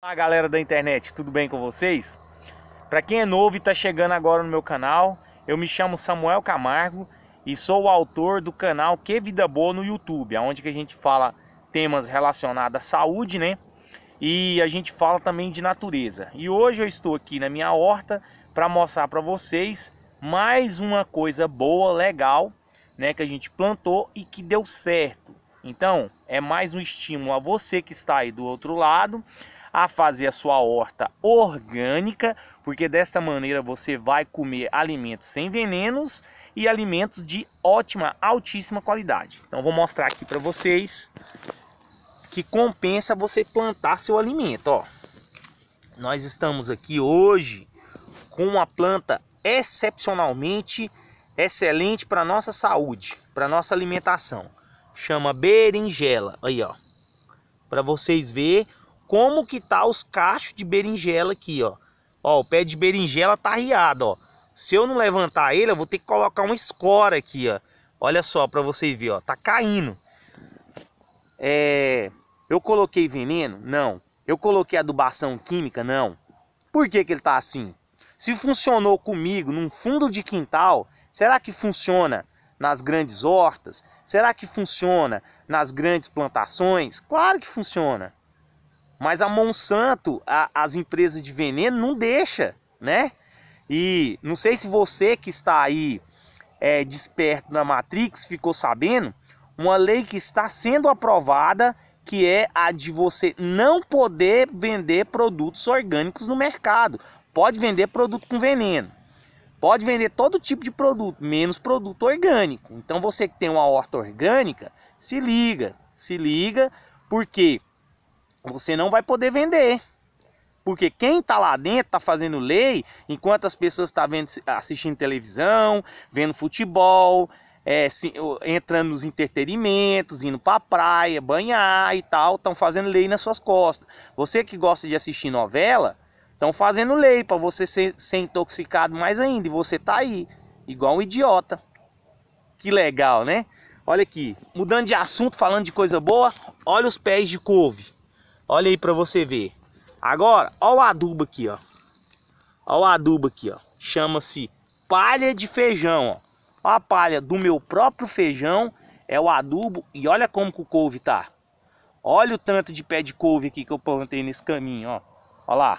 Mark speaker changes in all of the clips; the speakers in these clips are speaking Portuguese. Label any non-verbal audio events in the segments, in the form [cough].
Speaker 1: Olá galera da internet, tudo bem com vocês? Para quem é novo e está chegando agora no meu canal, eu me chamo Samuel Camargo e sou o autor do canal Que Vida Boa no YouTube, onde que a gente fala temas relacionados à saúde, né? E a gente fala também de natureza. E hoje eu estou aqui na minha horta para mostrar para vocês mais uma coisa boa, legal, né, que a gente plantou e que deu certo. Então, é mais um estímulo a você que está aí do outro lado a fazer a sua horta orgânica, porque dessa maneira você vai comer alimentos sem venenos e alimentos de ótima, altíssima qualidade. Então vou mostrar aqui para vocês que compensa você plantar seu alimento, ó. Nós estamos aqui hoje com uma planta excepcionalmente excelente para nossa saúde, para nossa alimentação. Chama berinjela, aí ó. Para vocês ver como que tá os cachos de berinjela aqui, ó. Ó, o pé de berinjela tá riado, ó. Se eu não levantar ele, eu vou ter que colocar uma escora aqui, ó. Olha só para você ver, ó, tá caindo. É, eu coloquei veneno? Não. Eu coloquei adubação química? Não. Por que que ele tá assim? Se funcionou comigo num fundo de quintal, será que funciona nas grandes hortas? Será que funciona nas grandes plantações? Claro que funciona. Mas a Monsanto, a, as empresas de veneno, não deixa, né? E não sei se você que está aí é, desperto na Matrix ficou sabendo, uma lei que está sendo aprovada, que é a de você não poder vender produtos orgânicos no mercado. Pode vender produto com veneno. Pode vender todo tipo de produto, menos produto orgânico. Então você que tem uma horta orgânica, se liga, se liga, porque você não vai poder vender. Porque quem está lá dentro está fazendo lei, enquanto as pessoas estão tá assistindo televisão, vendo futebol, é, se, entrando nos entretenimentos, indo para a praia, banhar e tal, estão fazendo lei nas suas costas. Você que gosta de assistir novela, estão fazendo lei para você ser, ser intoxicado mais ainda. E você está aí, igual um idiota. Que legal, né? Olha aqui, mudando de assunto, falando de coisa boa, olha os pés de couve. Olha aí para você ver. Agora, ó o adubo aqui, ó. Ó o adubo aqui, ó. Chama-se palha de feijão, ó. ó. a palha do meu próprio feijão é o adubo. E olha como que o couve tá. Olha o tanto de pé de couve aqui que eu plantei nesse caminho, ó. Ó lá.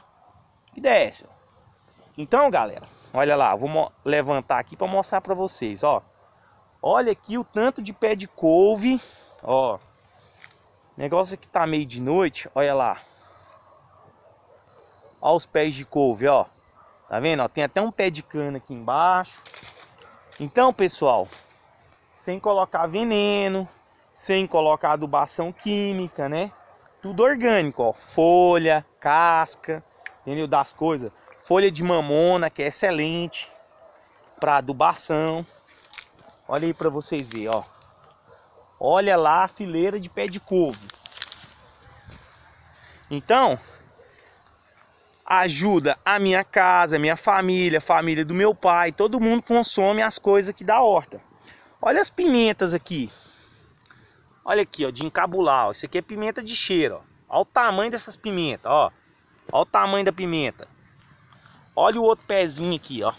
Speaker 1: Que desce, ó. Então, galera, olha lá. Vou levantar aqui para mostrar para vocês, ó. Olha aqui o tanto de pé de couve, ó. Negócio é que tá meio de noite, olha lá. Olha os pés de couve, ó. Tá vendo? Ó, tem até um pé de cana aqui embaixo. Então, pessoal, sem colocar veneno, sem colocar adubação química, né? Tudo orgânico, ó. Folha, casca, entendeu? Das coisas. Folha de mamona, que é excelente para adubação. Olha aí para vocês verem, ó. Olha lá a fileira de pé de couve. Então, ajuda a minha casa, a minha família, a família do meu pai, todo mundo consome as coisas aqui da horta. Olha as pimentas aqui. Olha aqui, ó, de encabular, ó. Isso aqui é pimenta de cheiro, ó. Olha o tamanho dessas pimentas, ó. Olha o tamanho da pimenta. Olha o outro pezinho aqui, ó.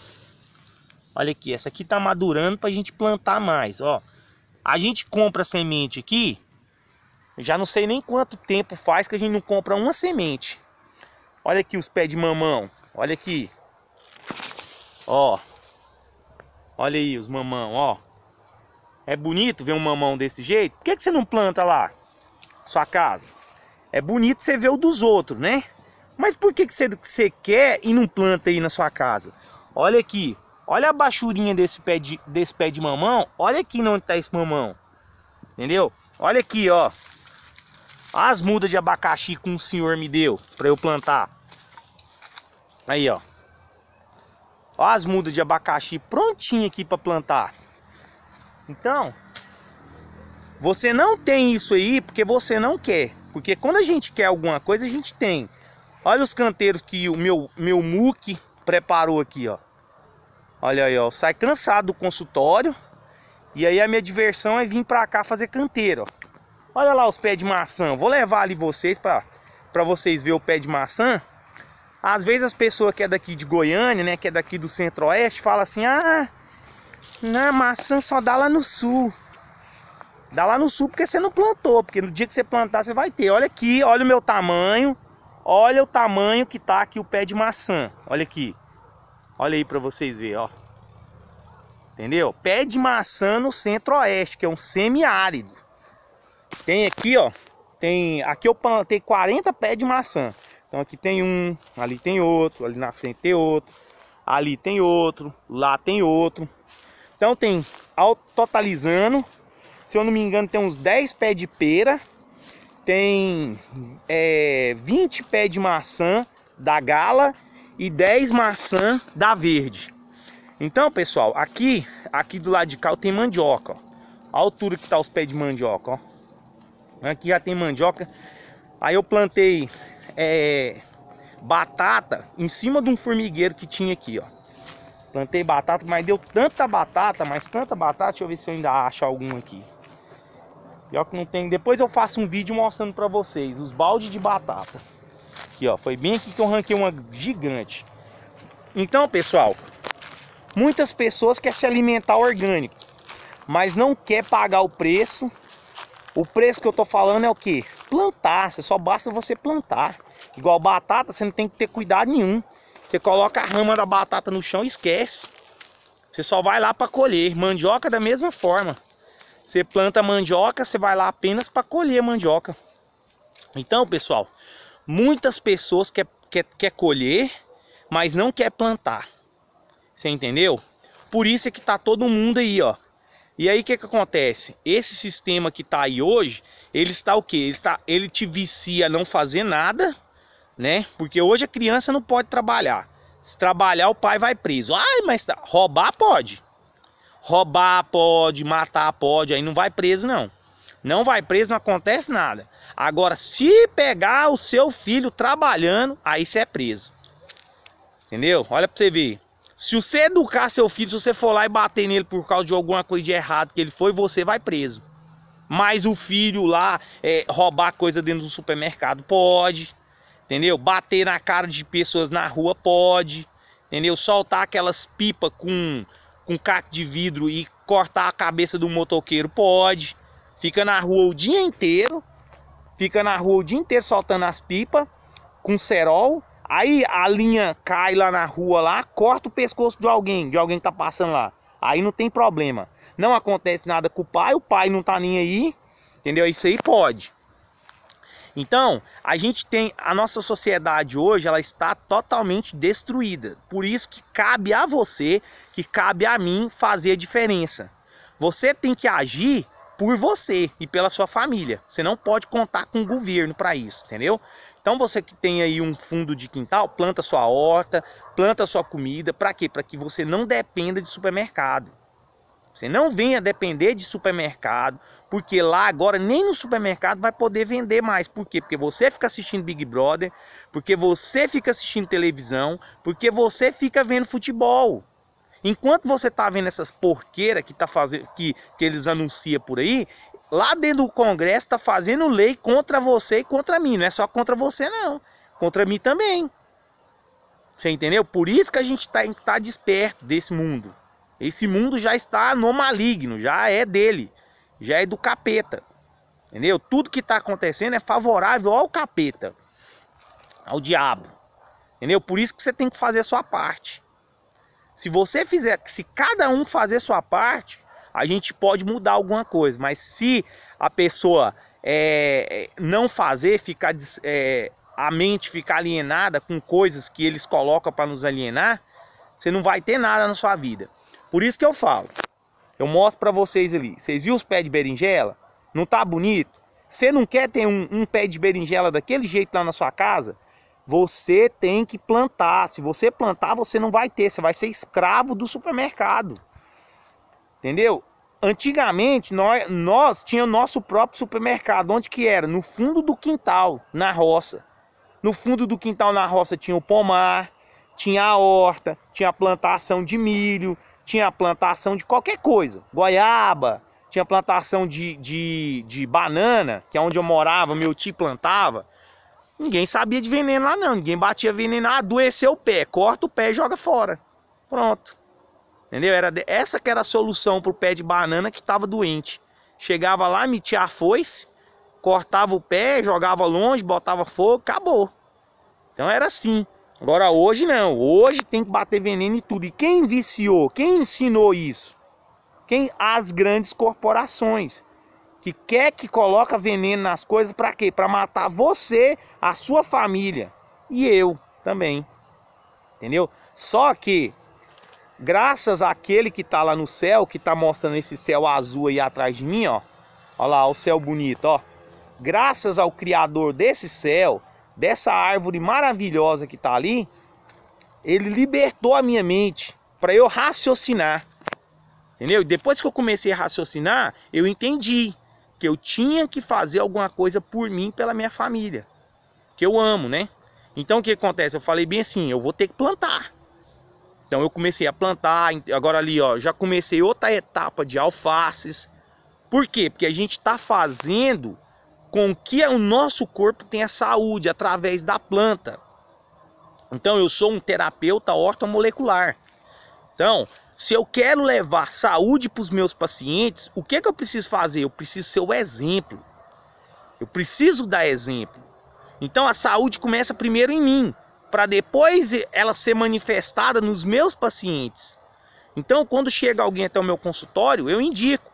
Speaker 1: Olha aqui, essa aqui tá madurando pra gente plantar mais, ó. A gente compra a semente aqui já não sei nem quanto tempo faz que a gente não compra uma semente. Olha aqui os pés de mamão. Olha aqui. Ó. Olha aí os mamão, ó. É bonito ver um mamão desse jeito? Por que, que você não planta lá? Sua casa. É bonito você ver o dos outros, né? Mas por que, que você, você quer e não planta aí na sua casa? Olha aqui. Olha a baixurinha desse pé de, desse pé de mamão. Olha aqui onde tá esse mamão. Entendeu? Olha aqui, ó. Olha as mudas de abacaxi que um senhor me deu para eu plantar. Aí, ó. Olha as mudas de abacaxi prontinha aqui para plantar. Então, você não tem isso aí porque você não quer. Porque quando a gente quer alguma coisa, a gente tem. Olha os canteiros que o meu, meu muque preparou aqui, ó. Olha aí, ó. Sai cansado do consultório. E aí a minha diversão é vir para cá fazer canteiro, ó. Olha lá os pés de maçã. Vou levar ali vocês para vocês ver o pé de maçã. Às vezes as pessoas que é daqui de Goiânia, né, que é daqui do Centro-Oeste, fala assim: "Ah, na maçã só dá lá no sul". Dá lá no sul porque você não plantou, porque no dia que você plantar você vai ter. Olha aqui, olha o meu tamanho. Olha o tamanho que tá aqui o pé de maçã. Olha aqui. Olha aí para vocês ver, ó. Entendeu? Pé de maçã no Centro-Oeste, que é um semiárido. Tem aqui, ó. Tem, aqui eu plantei 40 pés de maçã. Então aqui tem um, ali tem outro, ali na frente tem outro, ali tem outro, lá tem outro. Então tem, ao totalizando, se eu não me engano, tem uns 10 pés de pera, tem é, 20 pés de maçã da gala e 10 maçã da verde. Então, pessoal, aqui, aqui do lado de cá tem mandioca, ó. A altura que tá os pés de mandioca, ó. Aqui já tem mandioca. Aí eu plantei é, batata em cima de um formigueiro que tinha aqui, ó. Plantei batata, mas deu tanta batata, mas tanta batata. Deixa eu ver se eu ainda acho alguma aqui. Pior que não tem. Depois eu faço um vídeo mostrando pra vocês os baldes de batata. Aqui, ó. Foi bem aqui que eu ranquei uma gigante. Então, pessoal, muitas pessoas querem se alimentar orgânico, mas não quer pagar o preço o preço que eu tô falando é o que? Plantar, só basta você plantar. Igual batata, você não tem que ter cuidado nenhum. Você coloca a rama da batata no chão e esquece. Você só vai lá para colher. Mandioca da mesma forma. Você planta mandioca, você vai lá apenas para colher mandioca. Então, pessoal, muitas pessoas quer, quer, quer colher, mas não quer plantar. Você entendeu? Por isso é que tá todo mundo aí, ó, e aí o que, que acontece? Esse sistema que está aí hoje, ele está o quê? Ele, está, ele te vicia a não fazer nada, né? Porque hoje a criança não pode trabalhar. Se trabalhar, o pai vai preso. Ah, mas tá, roubar pode. Roubar pode, matar pode, aí não vai preso não. Não vai preso, não acontece nada. Agora, se pegar o seu filho trabalhando, aí você é preso. Entendeu? Olha pra você ver. Se você educar seu filho, se você for lá e bater nele por causa de alguma coisa de errado que ele foi, você vai preso. Mas o filho lá é, roubar coisa dentro do supermercado pode, entendeu? Bater na cara de pessoas na rua pode, entendeu? Soltar aquelas pipas com, com caco de vidro e cortar a cabeça do motoqueiro pode. Fica na rua o dia inteiro, fica na rua o dia inteiro soltando as pipas com cerol, Aí a linha cai lá na rua, lá, corta o pescoço de alguém, de alguém que tá passando lá. Aí não tem problema. Não acontece nada com o pai, o pai não tá nem aí, entendeu? Isso aí pode. Então, a gente tem a nossa sociedade hoje, ela está totalmente destruída. Por isso que cabe a você, que cabe a mim fazer a diferença. Você tem que agir por você e pela sua família. Você não pode contar com o governo para isso, entendeu? Então você que tem aí um fundo de quintal, planta sua horta, planta sua comida, para quê? Para que você não dependa de supermercado. Você não venha depender de supermercado, porque lá agora nem no supermercado vai poder vender mais. Por quê? Porque você fica assistindo Big Brother, porque você fica assistindo televisão, porque você fica vendo futebol. Enquanto você está vendo essas porqueiras que, tá fazendo, que, que eles anunciam por aí, lá dentro do Congresso está fazendo lei contra você e contra mim. Não é só contra você, não. Contra mim também. Você entendeu? Por isso que a gente está tá desperto desse mundo. Esse mundo já está no maligno, já é dele, já é do capeta. Entendeu? Tudo que está acontecendo é favorável ao capeta, ao diabo. Entendeu? Por isso que você tem que fazer a sua parte. Se você fizer, se cada um fazer a sua parte, a gente pode mudar alguma coisa, mas se a pessoa é, não fazer, ficar é, a mente ficar alienada com coisas que eles colocam para nos alienar, você não vai ter nada na sua vida. Por isso que eu falo, eu mostro para vocês ali. Vocês viram os pés de berinjela? Não tá bonito? Você não quer ter um, um pé de berinjela daquele jeito lá na sua casa? Você tem que plantar. Se você plantar, você não vai ter. Você vai ser escravo do supermercado. Entendeu? Antigamente nós, nós tínhamos nosso próprio supermercado. Onde que era? No fundo do quintal, na roça. No fundo do quintal, na roça, tinha o pomar, tinha a horta, tinha a plantação de milho, tinha a plantação de qualquer coisa. Goiaba, tinha plantação de, de, de banana, que é onde eu morava, meu tio plantava. Ninguém sabia de veneno lá não, ninguém batia veneno. Ah, adoeceu o pé, corta o pé e joga fora. Pronto. Entendeu? Era essa que era a solução pro pé de banana que tava doente. Chegava lá, metia a foice, cortava o pé, jogava longe, botava fogo, acabou. Então era assim. Agora hoje não, hoje tem que bater veneno e tudo. E quem viciou, quem ensinou isso? Quem as grandes corporações que quer que coloca veneno nas coisas para quê? Para matar você, a sua família e eu também. Entendeu? Só que graças àquele que está lá no céu, que está mostrando esse céu azul aí atrás de mim, ó. Olha lá, o céu bonito, ó. Graças ao Criador desse céu, dessa árvore maravilhosa que está ali, ele libertou a minha mente para eu raciocinar. Entendeu? E depois que eu comecei a raciocinar, eu entendi que eu tinha que fazer alguma coisa por mim, pela minha família, que eu amo, né? Então o que acontece? Eu falei bem assim, eu vou ter que plantar. Então eu comecei a plantar, agora ali ó, já comecei outra etapa de alfaces. Por quê? Porque a gente está fazendo com que o nosso corpo tenha saúde através da planta. Então eu sou um terapeuta ortomolecular. Então, se eu quero levar saúde para os meus pacientes, o que, é que eu preciso fazer? Eu preciso ser o exemplo. Eu preciso dar exemplo. Então a saúde começa primeiro em mim para depois ela ser manifestada nos meus pacientes. Então, quando chega alguém até o meu consultório, eu indico.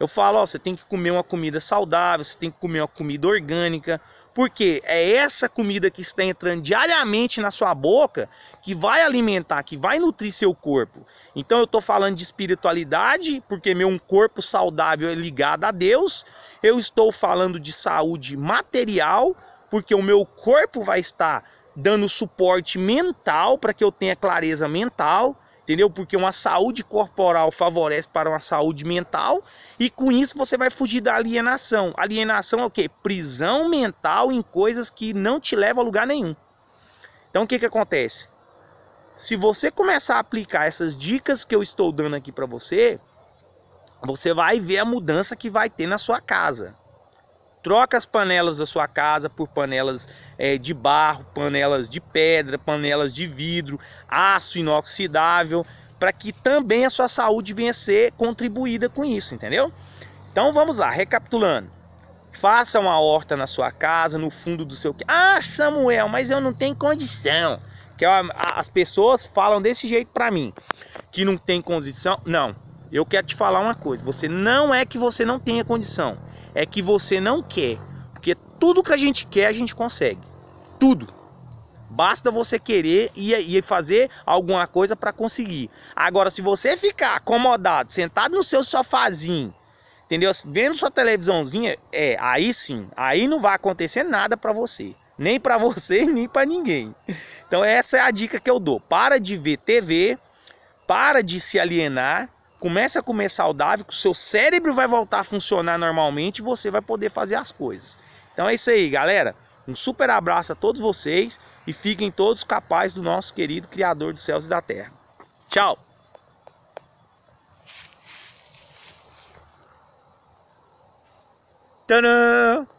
Speaker 1: Eu falo, ó, você tem que comer uma comida saudável, você tem que comer uma comida orgânica, porque é essa comida que está entrando diariamente na sua boca que vai alimentar, que vai nutrir seu corpo. Então eu estou falando de espiritualidade, porque meu corpo saudável é ligado a Deus. Eu estou falando de saúde material, porque o meu corpo vai estar dando suporte mental para que eu tenha clareza mental, entendeu? Porque uma saúde corporal favorece para uma saúde mental e com isso você vai fugir da alienação. Alienação é o quê? Prisão mental em coisas que não te levam a lugar nenhum. Então o que, que acontece? Se você começar a aplicar essas dicas que eu estou dando aqui para você, você vai ver a mudança que vai ter na sua casa. Troca as panelas da sua casa por panelas é, de barro, panelas de pedra, panelas de vidro, aço inoxidável, para que também a sua saúde venha a ser contribuída com isso, entendeu? Então vamos lá, recapitulando. Faça uma horta na sua casa, no fundo do seu... Ah, Samuel, mas eu não tenho condição. Que é as pessoas falam desse jeito para mim, que não tem condição. Não, eu quero te falar uma coisa, você não é que você não tenha condição é que você não quer. Porque tudo que a gente quer, a gente consegue. Tudo. Basta você querer e, fazer alguma coisa para conseguir. Agora, se você ficar acomodado, sentado no seu sofazinho, entendeu? Vendo sua televisãozinha, é, aí sim, aí não vai acontecer nada para você. Nem para [laughs] você, nem para ninguém. Então essa é a dica que eu dou. Para de ver TV, para de se alienar começa a comer saudável, que o seu cérebro vai voltar a funcionar normalmente e você vai poder fazer as coisas. Então é isso aí, galera. Um super abraço a todos vocês e fiquem todos capazes do nosso querido Criador dos céus e da terra. Tchau! Tadã!